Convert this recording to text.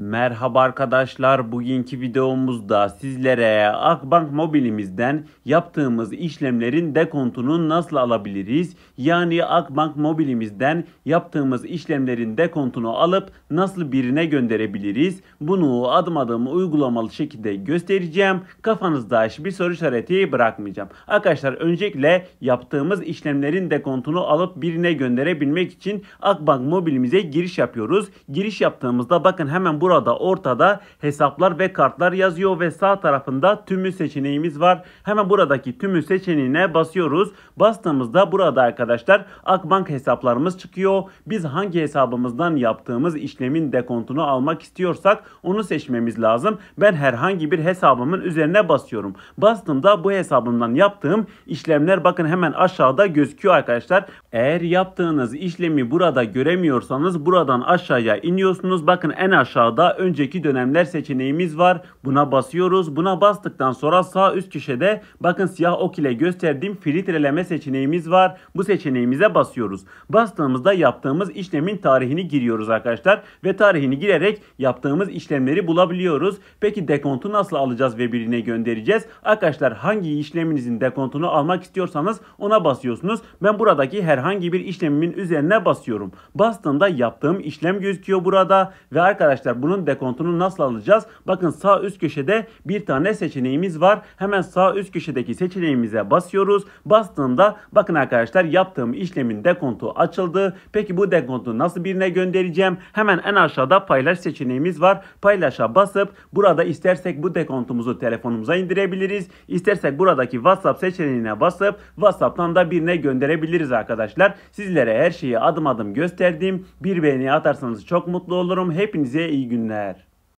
Merhaba arkadaşlar bugünkü videomuzda sizlere Akbank mobilimizden yaptığımız işlemlerin dekontunu nasıl alabiliriz? Yani Akbank mobilimizden yaptığımız işlemlerin dekontunu alıp nasıl birine gönderebiliriz? Bunu adım adım uygulamalı şekilde göstereceğim. Kafanızda hiçbir soru işareti bırakmayacağım. Arkadaşlar öncelikle yaptığımız işlemlerin dekontunu alıp birine gönderebilmek için Akbank mobilimize giriş yapıyoruz. Giriş yaptığımızda bakın hemen bu burada ortada hesaplar ve kartlar yazıyor ve sağ tarafında tümü seçeneğimiz var. Hemen buradaki tümü seçeneğine basıyoruz. Bastığımızda burada arkadaşlar Akbank hesaplarımız çıkıyor. Biz hangi hesabımızdan yaptığımız işlemin dekontunu almak istiyorsak onu seçmemiz lazım. Ben herhangi bir hesabımın üzerine basıyorum. Bastığımda bu hesabımdan yaptığım işlemler bakın hemen aşağıda gözüküyor arkadaşlar. Eğer yaptığınız işlemi burada göremiyorsanız buradan aşağıya iniyorsunuz. Bakın en aşağı aşağıda önceki dönemler seçeneğimiz var. Buna basıyoruz. Buna bastıktan sonra sağ üst köşede bakın siyah ok ile gösterdiğim filtreleme seçeneğimiz var. Bu seçeneğimize basıyoruz. Bastığımızda yaptığımız işlemin tarihini giriyoruz arkadaşlar ve tarihini girerek yaptığımız işlemleri bulabiliyoruz. Peki dekontu nasıl alacağız ve birine göndereceğiz? Arkadaşlar hangi işleminizin dekontunu almak istiyorsanız ona basıyorsunuz. Ben buradaki herhangi bir işlemimin üzerine basıyorum. Bastığımda yaptığım işlem gözüküyor burada ve arkadaşlar bunun dekontunu nasıl alacağız? Bakın sağ üst köşede bir tane seçeneğimiz var. Hemen sağ üst köşedeki seçeneğimize basıyoruz. Bastığımda bakın arkadaşlar yaptığım işlemin dekontu açıldı. Peki bu dekontu nasıl birine göndereceğim? Hemen en aşağıda paylaş seçeneğimiz var. Paylaşa basıp burada istersek bu dekontumuzu telefonumuza indirebiliriz. İstersek buradaki WhatsApp seçeneğine basıp WhatsApp'tan da birine gönderebiliriz arkadaşlar. Sizlere her şeyi adım adım gösterdim. Bir beğeni atarsanız çok mutlu olurum. Hepinize iyi günler.